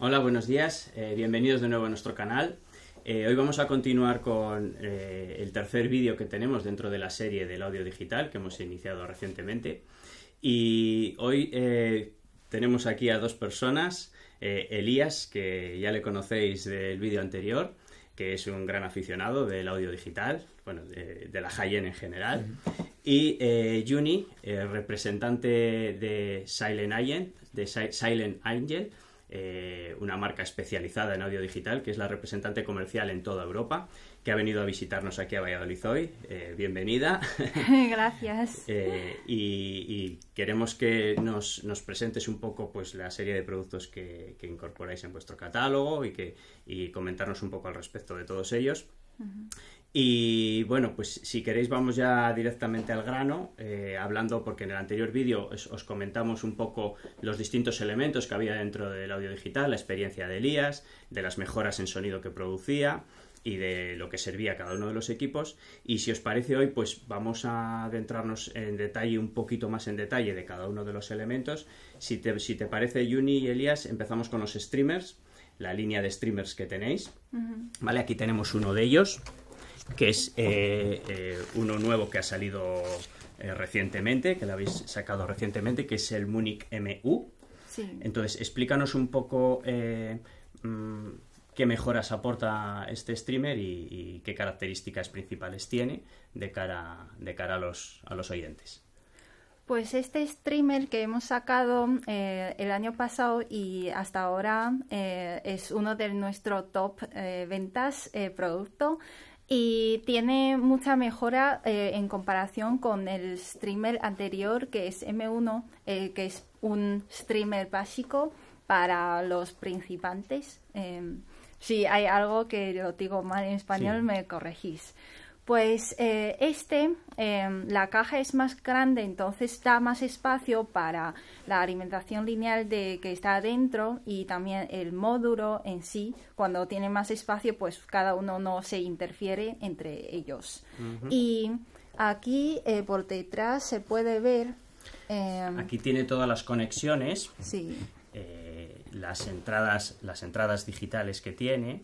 Hola, buenos días. Eh, bienvenidos de nuevo a nuestro canal. Eh, hoy vamos a continuar con eh, el tercer vídeo que tenemos dentro de la serie del audio digital que hemos iniciado recientemente. Y hoy tenemos aquí a dos personas. Elías, que ya le conocéis del vídeo anterior, que es un gran aficionado del audio digital, bueno, de, la high en general. Y Juni, representante de Silent de Silent Angel eh, una marca especializada en audio digital, que es la representante comercial en toda Europa, que ha venido a visitarnos aquí a Valladolid hoy. Eh, bienvenida. Gracias. Eh, y, queremos que nos, presentes un poco pues, la serie de productos que, incorporáis en vuestro catálogo y, que, comentarnos un poco al respecto de todos ellos. Y bueno, pues si queréis vamos ya directamente al grano, eh, hablando porque en el anterior vídeo os, comentamos un poco los distintos elementos que había dentro del audio digital, la experiencia de Elías, de las mejoras en sonido que producía y de lo que servía cada uno de los equipos. Y si os parece hoy, pues vamos a adentrarnos en detalle, un poquito más en detalle de cada uno de los elementos. Si te, parece, Juni y Elías, empezamos con los streamers, la línea de streamers que tenéis. Vale, aquí tenemos uno de ellos que es eh, eh, uno nuevo que ha salido eh, recientemente, que lo habéis sacado recientemente, que es el Munich MU. Sí. Entonces, explícanos un poco mm, qué mejoras aporta este streamer y, qué características principales tiene de cara, de cara a, los, oyentes. Pues este streamer que hemos sacado el año pasado y hasta ahora es uno de nuestros top ventas producto y tiene mucha mejora eh, en comparación con el streamer anterior que es M1, eh, que es un streamer básico para los principantes. Em, si hay algo que lo digo mal en español, me corregís. Pues eh, este, em, la caja es más grande, entonces da más espacio para la alimentación lineal de, que está adentro y también el módulo en sí. Cuando tiene más espacio, pues cada uno no se interfiere entre ellos. Y aquí eh, por detrás se puede ver... Em, aquí tiene todas las conexiones. Sí. Eh, las entradas, las entradas digitales que tiene,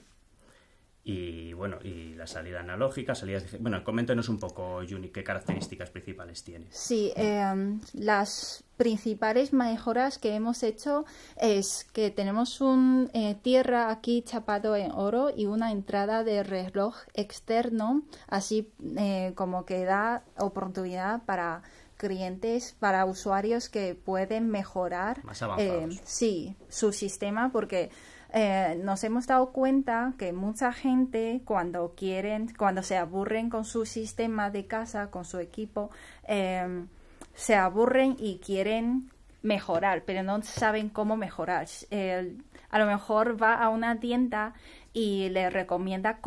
y bueno, y la salida analógica, salidas Bueno, coméntenos un poco, Juni, qué características principales tienes. Sí, em, las principales mejoras que hemos hecho es que tenemos un eh, tierra aquí chapado en oro y una entrada de reloj externo, así eh, como que da oportunidad para clientes, para usuarios que pueden mejorar Más em, sí, su sistema, porque eh, nos hemos dado cuenta que mucha gente cuando quieren, cuando se aburren con su sistema de casa, con su equipo, em, se aburren y quieren mejorar, pero no saben cómo mejorar. a lo mejor va a una tienda y le recomienda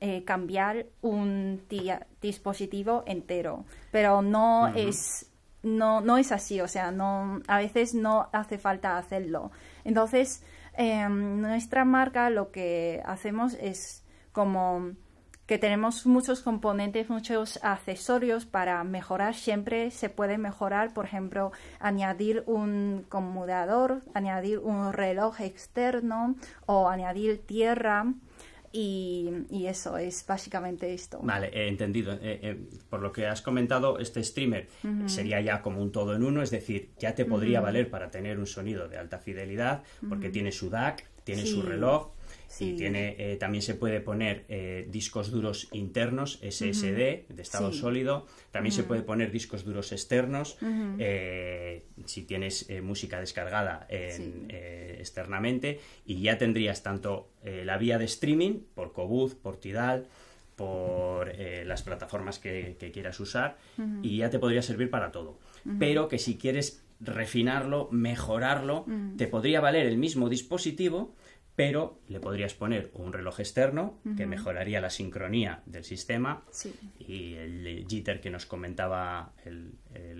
eh, cambiar un dispositivo entero, pero no es no no es así, o sea, no a veces no hace falta hacerlo. Entonces eh, nuestra marca lo que hacemos es como que tenemos muchos componentes, muchos accesorios para mejorar. Siempre se puede mejorar, por ejemplo, añadir un conmutador, añadir un reloj externo o añadir tierra y, eso es básicamente esto. Vale, he entendido. Eh, eh, por lo que has comentado, este streamer sería ya como un todo en uno, es decir, ya te podría valer para tener un sonido de alta fidelidad, porque tiene su DAC, tiene su reloj, tiene, eh, también se puede poner eh, discos duros internos, SSD, de estado sólido. También se puede poner discos duros externos. Eh, si tienes música descargada en, externamente. Y ya tendrías tanto la vía de streaming por Cobuz, por Tidal por las plataformas que quieras usar y ya te podría servir para todo. Pero que si quieres refinarlo, mejorarlo, te podría valer el mismo dispositivo, pero le podrías poner un reloj externo que mejoraría la sincronía del sistema y el jitter que nos comentaba, el,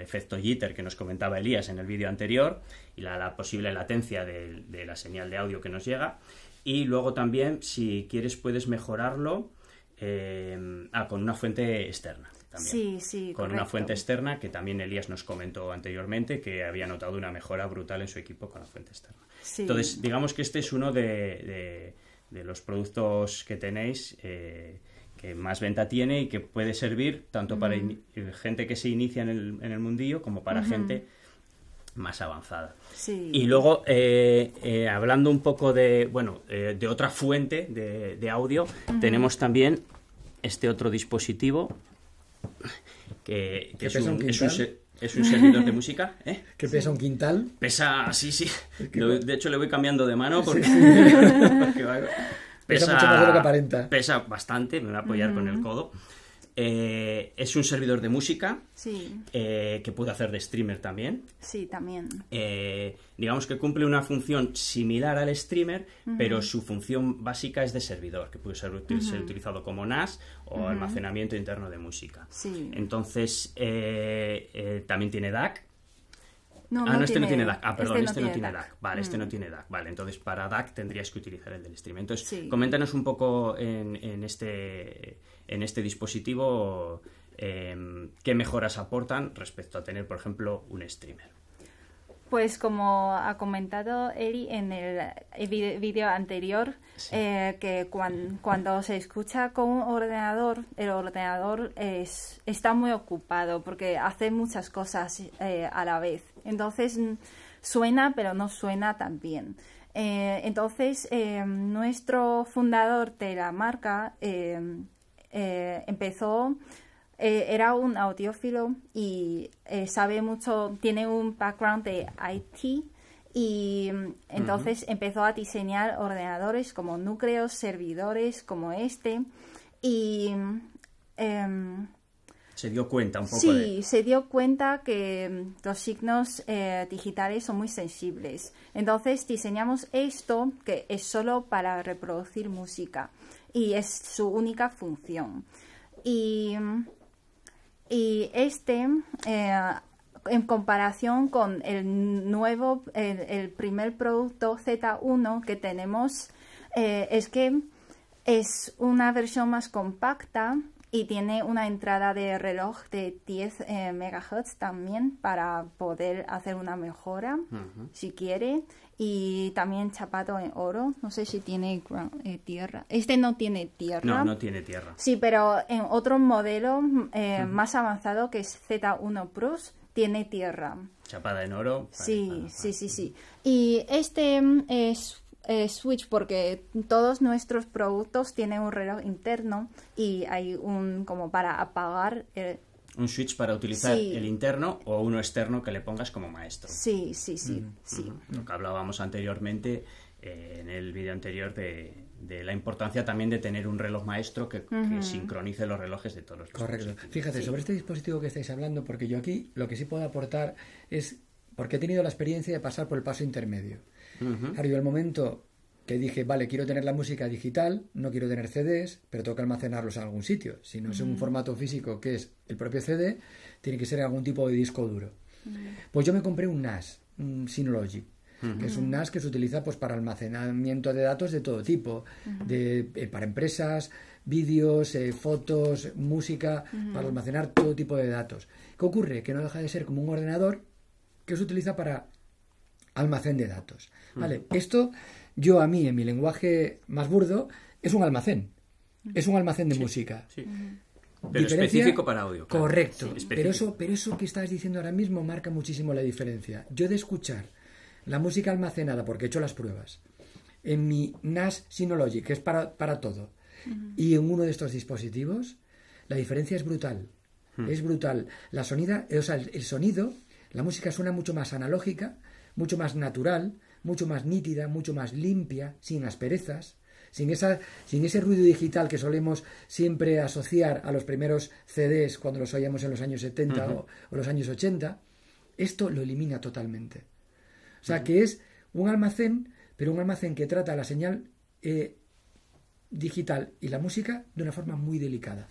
efecto jitter que nos comentaba Elías en el vídeo anterior y la, posible latencia de, la señal de audio que nos llega. Y luego también, si quieres, puedes mejorarlo eh, ah, con una fuente externa. sí, sí, con una fuente externa que también Elías nos comentó anteriormente que había notado una mejora brutal en su equipo con la fuente externa. Entonces, digamos que este es uno de, los productos que tenéis eh, que más venta tiene y que puede servir tanto para eh, gente que se inicia en el, mundillo como para gente más avanzada. Sí. Y luego, eh, hablando un poco de, bueno, de otra fuente de, audio, tenemos también este otro dispositivo que, es, un, es un servidor de música, ¿eh? ¿Que pesa un quintal? Pesa, sí, sí. De hecho, le voy cambiando de mano porque... pesa, mucho más de lo que aparenta. Pesa bastante, me va a apoyar con el codo. Eh, es un servidor de música eh, que puede hacer de streamer también. Sí, también. Eh, digamos que cumple una función similar al streamer, pero su función básica es de servidor, que puede ser, utilizado como NAS o almacenamiento interno de música. Sí. Entonces, también tiene DAC, ah, no, este no tiene DAC. Ah, perdón, este no, este tiene, DAC. Vale, este no mm. tiene DAC. Vale, entonces para DAC tendrías que utilizar el del streamer. Entonces, coméntanos un poco en, este, en este dispositivo em, qué mejoras aportan respecto a tener, por ejemplo, un streamer. Pues como ha comentado Eri en el eh, vídeo anterior, eh, que cuando se escucha con un ordenador, el ordenador está muy ocupado porque hace muchas cosas eh, a la vez. Entonces suena, pero no suena tan bien. entonces em, nuestro fundador de la marca em, eh, empezó, eh, era un audiófilo y eh, sabe mucho, tiene un background de IT y mm, entonces empezó a diseñar ordenadores como núcleos, servidores como este y... Mm, em, se dio cuenta un poco. Sí, se dio cuenta que mm, los signos digitales son muy sensibles. Entonces diseñamos esto que es solo para reproducir música y es su única función. Y, este, eh, en comparación con el nuevo, el, primer producto Z1 que tenemos, eh, es que es una versión más compacta, y tiene una entrada de reloj de 10 eh, megahertz también para poder hacer una mejora si quiere y también chapado en oro no sé si tiene eh, tierra este no tiene tierra no no tiene tierra sí pero en otro modelo eh, más avanzado que es Z1 Plus tiene tierra chapada en oro sí sí sí sí y este es eh, switch porque todos nuestros productos tienen un reloj interno y hay un como para apagar un switch para utilizar el interno o uno externo que le pongas como maestro. Sí, sí, sí. sí. Lo que hablábamos anteriormente eh, en el vídeo anterior de, la importancia también de tener un reloj maestro que, sincronice los relojes de todos los Correcto. Fíjate, sobre este dispositivo que estáis hablando, porque yo aquí lo que sí puedo aportar es porque he tenido la experiencia de pasar por el paso intermedio el momento que dije, vale, quiero tener la música digital, no quiero tener CDs, pero tengo que almacenarlos en algún sitio. Si no es un mm. formato físico que es el propio CD, tiene que ser algún tipo de disco duro. Mm. Pues yo me compré un NAS, un Synology, que es un NAS que se utiliza pues para almacenamiento de datos de todo tipo, eh, para empresas, vídeos, eh, fotos, música, para almacenar todo tipo de datos. ¿Qué ocurre? Que no deja de ser como un ordenador que se utiliza para almacén de datos. Mm. ¿Vale? Esto, yo a mí, en mi lenguaje más burdo, es un almacén. Mm. Es un almacén de música. específico para audio. Correcto. pero, eso, pero eso que estás diciendo ahora mismo marca muchísimo la diferencia. Yo de escuchar la música almacenada, porque he hecho las pruebas, en mi NAS Synology, que es para, todo, y en uno de estos dispositivos, la diferencia es brutal. Mm. Es brutal. La sonida, o sea, el, sonido, la música suena mucho más analógica mucho más natural, mucho más nítida, mucho más limpia, sin asperezas, sin, esa, sin ese ruido digital que solemos siempre asociar a los primeros CDs cuando los oíamos en los años 70 o, los años 80, esto lo elimina totalmente. O sea, que es un almacén, pero un almacén que trata la señal eh, digital y la música de una forma muy delicada.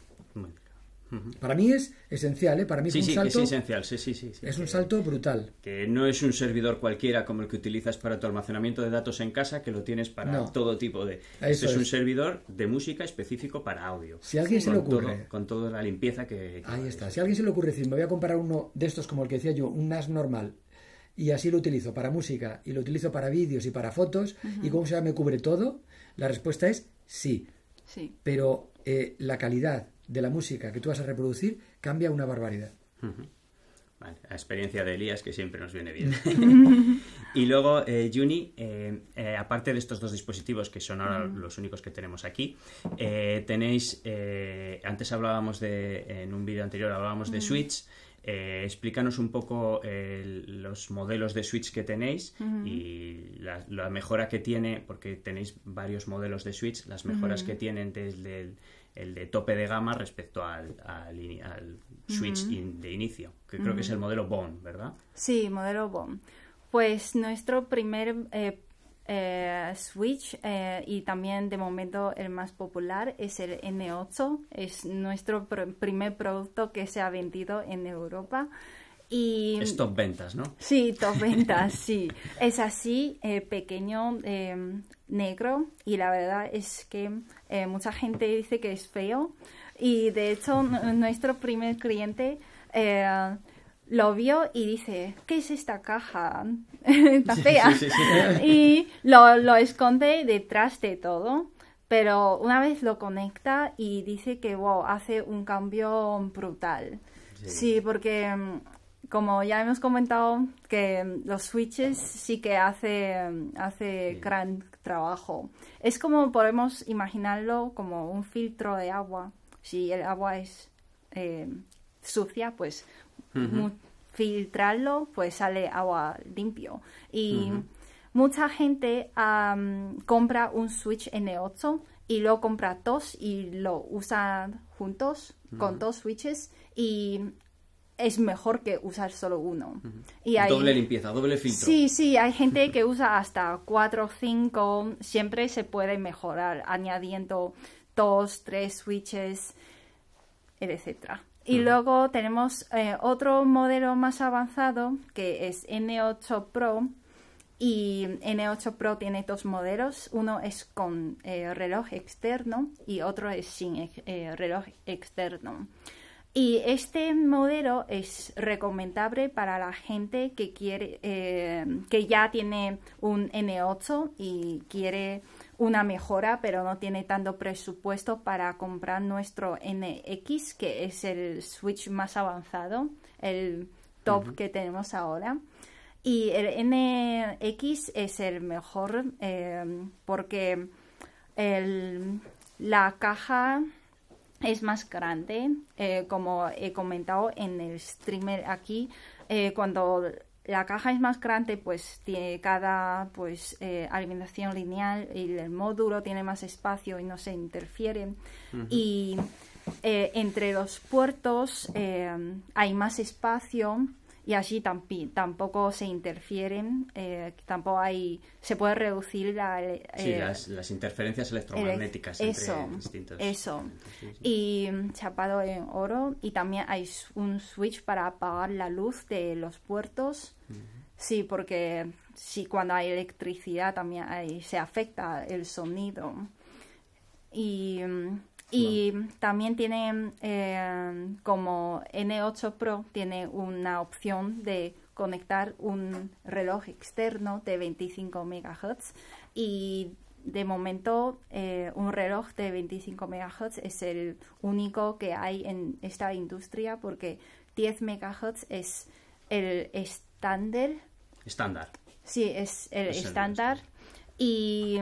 Para mí es esencial, ¿eh? Para mí es un salto. esencial, es salto brutal. Que no es un servidor cualquiera como el que utilizas para tu almacenamiento de datos en casa, que lo tienes para todo tipo de. Este es, un servidor de música específico para audio. Si alguien se le ocurre. con toda la limpieza que. Ahí está. Si alguien se le ocurre decir, me voy a comprar uno de estos, como el que decía yo, un NAS normal, y así lo utilizo para música, y lo utilizo para vídeos y para fotos, y cómo se me cubre todo, la respuesta es sí. Sí. Pero eh, la calidad de la música que tú vas a reproducir cambia una barbaridad. Vale, la experiencia de Elías que siempre nos viene bien. y luego, eh, Juni, eh, eh, aparte de estos dos dispositivos que son ahora los únicos que tenemos aquí, tenéis, antes hablábamos de, en un vídeo anterior hablábamos de Switch. explícanos un poco los modelos de Switch que tenéis y la, mejora que tiene, porque tenéis varios modelos de Switch, las mejoras que tienen desde el el de tope de gama respecto al, switch de inicio, que creo que es el modelo Bond, ¿verdad? Sí, modelo Bond. Pues nuestro primer eh, eh, switch eh, y también de momento el más popular es el N8, es nuestro primer producto que se ha vendido en Europa es top ventas, ¿no? Sí, top ventas, sí. Es así, eh, pequeño, eh, negro, y la verdad es que eh, mucha gente dice que es feo. Y de hecho, nuestro primer cliente lo vio y dice, ¿qué es esta caja? Está fea. y lo, esconde detrás de todo pero una vez lo conecta y dice que wow, hace un cambio brutal. sí porque mm, como ya hemos comentado, que los switches sí que hace, hace gran trabajo. Es como podemos imaginarlo como un filtro de agua. Si el agua es eh, sucia, pues filtrarlo, pues sale agua limpio. Y mucha gente compra un switch N8 y lo compra dos y lo usa juntos con dos switches y es mejor que usar solo uno. y hay... doble limpieza, doble filtro. Sí, sí, hay gente que usa hasta 4 o 5, siempre se puede mejorar añadiendo dos tres switches, etc. Y luego tenemos eh, otro modelo más avanzado que es N8 Pro. Y N8 Pro tiene dos modelos, uno es con eh, reloj externo y otro es sin eh, reloj externo. Y este modelo es recomendable para la gente que quiere, eh, que ya tiene un N8 y quiere una mejora, pero no tiene tanto presupuesto para comprar nuestro NX, que es el switch más avanzado, el top que tenemos ahora. Y el NX es el mejor eh, porque la caja es más grande, eh, como he comentado en el streamer aquí, eh, cuando la caja es más grande, pues tiene cada pues eh, alimentación lineal y el módulo tiene más espacio y no se interfieren. Y entre los puertos hay más espacio y así tampoco se interfieren, eh, tampoco hay, se puede reducir la, eh, las, interferencias electromagnéticas eso, Eso. Y chapado en oro y también hay un switch para apagar la luz de los puertos. Sí, porque sí, cuando hay electricidad también se afecta el sonido. Y mm, y también tiene eh, como N8 Pro, tiene una opción de conectar un reloj externo de 25 MHz y de momento eh, un reloj de 25 MHz es el único que hay en esta industria porque 10 MHz es el estándar. Estándar. Sí, es el estándar. Y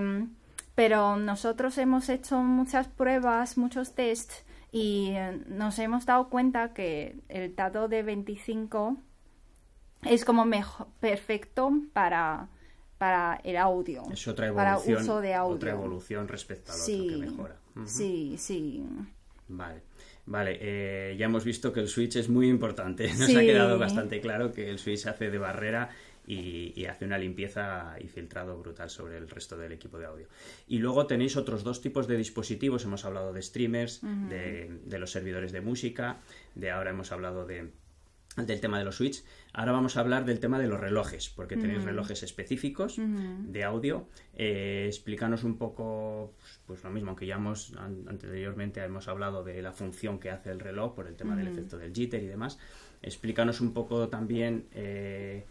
pero nosotros hemos hecho muchas pruebas, muchos tests y eh, nos hemos dado cuenta que el dado de 25 es como mejor, perfecto para, el audio, es otra para uso de audio. Otra evolución respecto a sí, que mejora. Sí, sí. Vale. Vale, eh, ya hemos visto que el switch es muy importante. Nos ha quedado bastante claro que el switch hace de barrera y, hace una limpieza y filtrado brutal sobre el resto del equipo de audio. Y luego tenéis otros dos tipos de dispositivos, hemos hablado de streamers, de, los servidores de música, de ahora hemos hablado de del tema de los switches. Ahora vamos a hablar del tema de los relojes, porque tenéis relojes específicos de audio. Eh, explícanos un poco, pues, pues lo mismo, aunque ya hemos anteriormente hemos hablado de la función que hace el reloj por el tema del efecto del jitter y demás. Explícanos un poco también eh,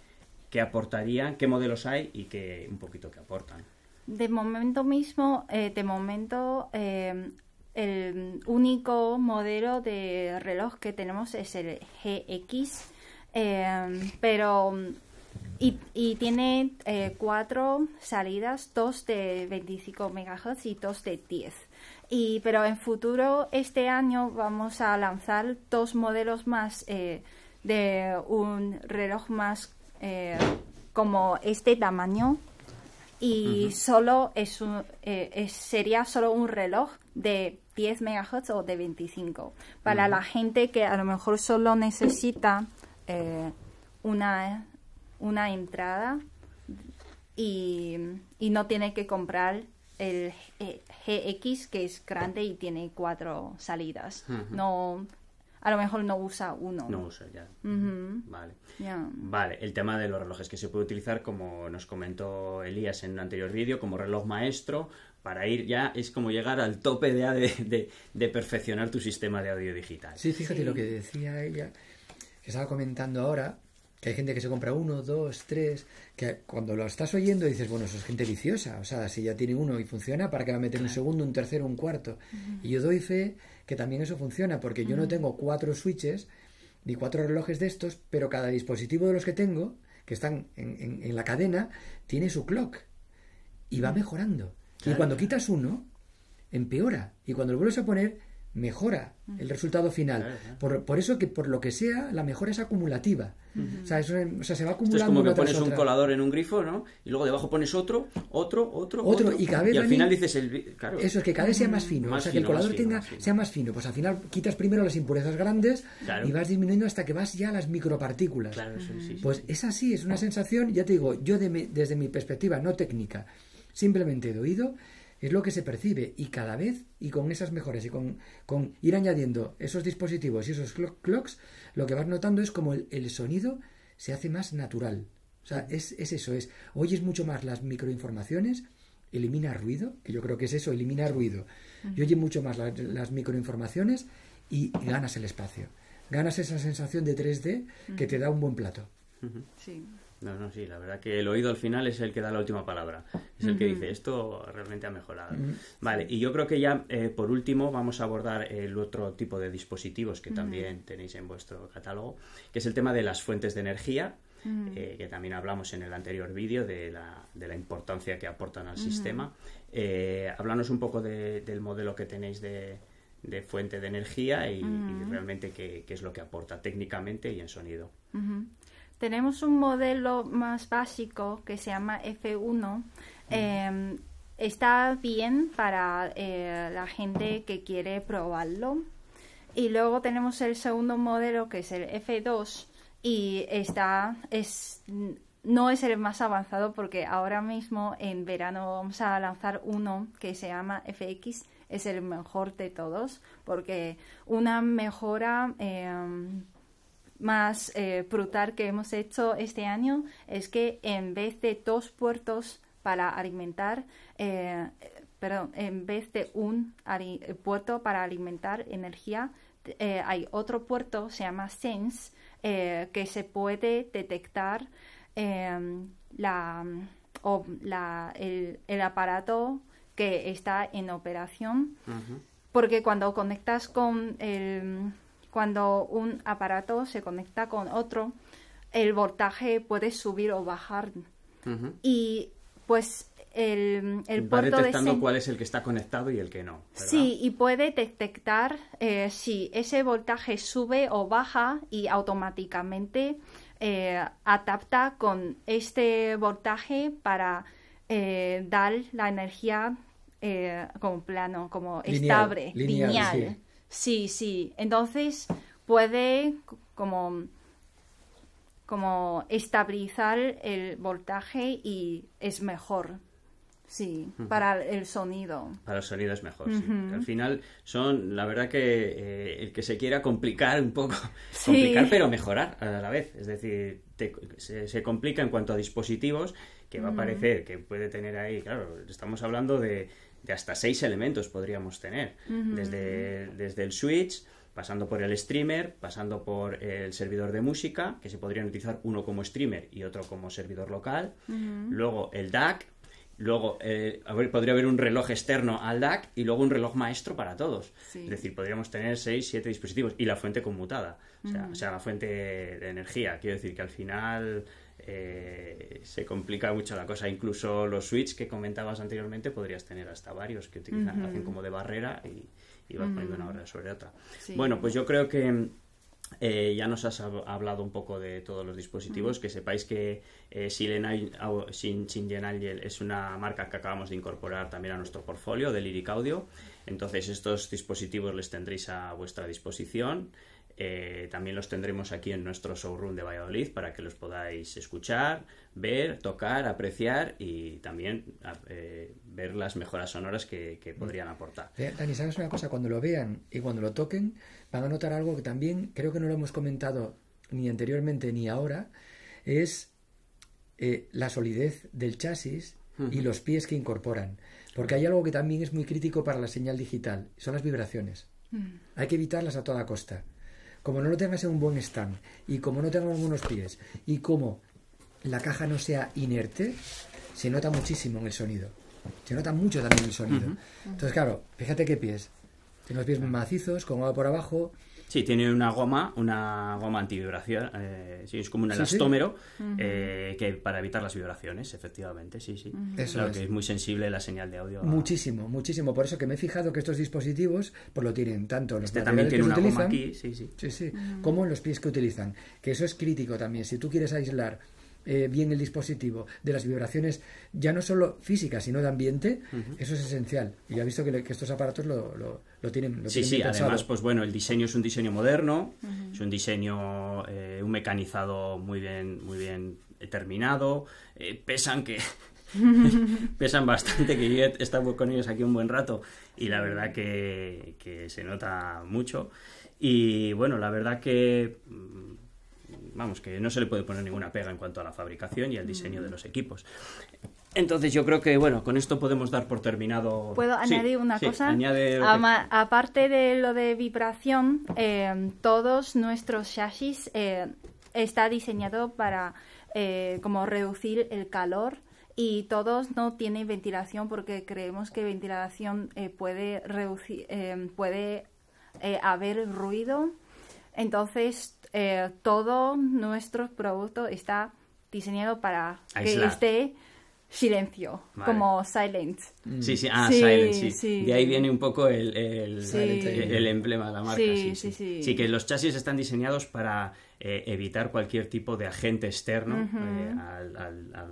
qué aportarían, qué modelos hay y qué un poquito que aportan. De momento mismo, eh, de momento eh, el único modelo de reloj que tenemos es el GX, eh, pero y, tiene cuatro salidas, dos de 25 MHz y dos de 10. Y, pero en futuro, este año, vamos a lanzar dos modelos más de un reloj más eh, como este tamaño y solo eh, es, sería solo un reloj de 10 MHz o de 25 para la gente que a lo mejor solo necesita eh, una, una entrada y, y, no tiene que comprar el GX que es grande y tiene cuatro salidas. No a lo mejor no usa uno. No usa ya. Vale. Vale, el tema de los relojes que se puede utilizar, como nos comentó Elías en un anterior vídeo, como reloj maestro, para ir ya es como llegar al tope de, de, de perfeccionar tu sistema de audio digital. Sí, fíjate lo que decía ella, que estaba comentando ahora, hay gente que se compra uno, dos, tres, que cuando lo estás oyendo dices, bueno, eso es gente viciosa, o sea, si ya tiene uno y funciona, ¿para qué va a meter un segundo, un tercero, un cuarto? Y yo doy fe que también eso funciona, porque yo no tengo cuatro switches ni cuatro relojes de estos, pero cada dispositivo de los que tengo, que están en, la cadena, tiene su clock y va mejorando. Y cuando quitas uno, empeora. Y cuando lo vuelves a poner, mejora el resultado final. Por, por, eso que por lo que sea, la mejora es acumulativa. o, sea, se va acumulando. es como que pones un colador en un grifo, ¿no? Y luego debajo pones otro, otro, otro, otro. Y, al final dices el... Eso es que cada vez sea más fino. o sea, que el colador tenga, sea más fino. Pues al final quitas primero las impurezas grandes y vas disminuyendo hasta que vas ya a las micropartículas. Claro, eso, sí, pues es así, es una sensación, ya te digo, yo de desde mi perspectiva no técnica, simplemente de oído, es lo que se percibe y cada vez y con esas mejoras y con, con ir añadiendo esos dispositivos y esos clocks, lo que vas notando es como el, sonido se hace más natural. O sea, es, es eso, es oyes mucho más las microinformaciones, elimina ruido, que yo creo que es eso, elimina ruido. Y oye mucho más las microinformaciones y ganas el espacio. Ganas esa sensación de 3D que te da un buen plato. Sí. No, no, sí, la verdad que el oído al final es el que da la última palabra, es el que dice esto realmente ha mejorado. Vale, y yo creo que ya eh, por último vamos a abordar el otro tipo de dispositivos que también tenéis en vuestro catálogo, que es el tema de las fuentes de energía, eh, que también hablamos en el anterior vídeo de la, importancia que aportan al sistema. Eh, háblanos un poco del modelo que tenéis de, fuente de energía y, realmente qué, qué, es lo que aporta técnicamente y en sonido tenemos un modelo más básico que se llama F1. Em, está bien para eh, la gente que quiere probarlo. Y luego tenemos el segundo modelo que es el F2 y está no es el más avanzado porque ahora mismo en verano vamos a lanzar uno que se llama FX es el mejor de todos porque una mejora em, más eh, brutal que hemos hecho este año es que en vez de dos puertos para alimentar, eh, perdón, en vez de un puerto para alimentar energía, eh, hay otro puerto, se llama Sense, que se puede detectar em, la, o la, el, aparato que está en operación. Porque cuando conectas con el cuando un aparato se conecta con otro, el voltaje puede subir o bajar. Y pues el, el va puerto detectando cuál es el que está conectado y el que no. Sí, y puede detectar eh, si ese voltaje sube o baja y automáticamente eh, adapta con este voltaje para eh, dar la energía como plano, como estable, lineal. Sí, sí. Entonces puede como, como estabilizar el voltaje y es mejor. Sí, para el sonido. Para el sonido es mejor, sí. Al final son, la verdad que eh, el que se quiera complicar un poco, complicar pero mejorar a la vez. Es decir, se, complica en cuanto a dispositivos que va a parecer que puede tener ahí, claro, estamos hablando de de hasta seis elementos podríamos tener, desde, desde el switch, pasando por el streamer, pasando por el servidor de música, que se podrían utilizar uno como streamer y otro como servidor local, luego el DAC, luego eh, podría haber un reloj externo al DAC y luego un reloj maestro para todos. Es decir, podríamos tener seis, siete dispositivos y la fuente conmutada, o sea, la fuente de energía. Quiero decir que al final eh, se complica mucho la cosa. Incluso los switches que comentabas anteriormente podrías tener hasta varios que utilizan, hacen como de barrera y, vas poniendo una hora sobre otra. Bueno, pues yo creo que eh, ya nos has hablado un poco de todos los dispositivos. Que sepáis que eh, es una marca que acabamos de incorporar también a nuestro portfolio de Lyric Audio. Entonces, estos dispositivos les tendréis a vuestra disposición. Eh, también los tendremos aquí en nuestro showroom de Valladolid para que los podáis escuchar, ver, tocar, apreciar y también eh, ver las mejoras sonoras que, mm. podrían aportar. Eh, Dani, ¿sabes una cosa? Cuando lo vean y cuando lo toquen, van a notar algo que también creo que no lo hemos comentado ni anteriormente ni ahora, es la solidez del chasis y los pies que incorporan. Porque hay algo que también es muy crítico para la señal digital, son las vibraciones. Mm. Hay que evitarlas a toda costa como no lo tengas en un buen stand y como no tengas buenos pies y como la caja no sea inerte, se nota muchísimo en el sonido. Se nota mucho también el sonido. Entonces, claro, fíjate qué pies. Tengo los pies macizos, con agua por abajo, Sí, tiene una goma, una goma antivibración, eh, sí, es como un elastómero eh, que para evitar las vibraciones, efectivamente, sí, sí. claro que es muy sensible la señal de audio. Muchísimo, muchísimo. Por eso que me he fijado que estos dispositivos, pues lo tienen tanto los este que utilizan, aquí, sí, sí. sí, sí como los pies que utilizan. Que eso es crítico también. Si tú quieres aislar eh, bien el dispositivo de las vibraciones, ya no solo físicas, sino de ambiente, eso es esencial. Y ha visto que, estos aparatos lo, tienen. sí, sí, además, pues bueno, el diseño es un diseño moderno, es un diseño, eh, un mecanizado muy bien, muy bien terminado, eh, pesan que... pesan bastante, que yo he con ellos aquí un buen rato y la verdad que se nota mucho. Y bueno, la verdad que mm, vamos, que no se le puede poner ninguna pega en cuanto a la fabricación y el diseño de los equipos. Entonces yo creo que, bueno, con esto podemos dar por terminado... ¿Puedo añadir una sí, cosa? Añade Aparte de lo de vibración, eh, todos nuestros chasis eh, está diseñado para eh, como reducir el calor y todos no tienen ventilación porque creemos que ventilación eh, puede reducir, puede haber ruido. Entonces eh, todo nuestro producto está diseñado para que esté silencio, como silent. Mm. Sí, sí, ah, silent, sí. De ahí viene un poco el, el, emblema de la marca. Sí, sí, sí, sí. que los chasis están diseñados para eh, evitar cualquier tipo de agente externo eh, a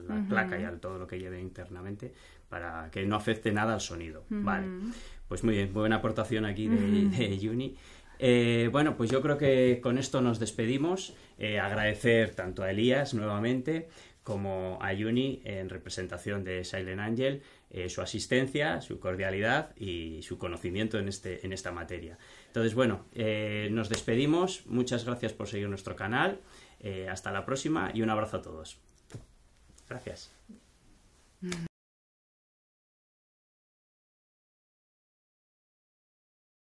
la placa y a todo lo que lleve internamente, para que no afecte nada al sonido. Vale. Pues muy bien, muy buena aportación aquí de, de Juni. Eh, bueno, pues yo creo que con esto nos despedimos. Eh, agradecer tanto a Elías nuevamente como a Juni en representación de Silent Angel eh, su asistencia, su cordialidad y su conocimiento en, este, en esta materia. Entonces, bueno, nos despedimos. Muchas gracias por seguir nuestro canal. hasta la próxima y un abrazo a todos. Gracias.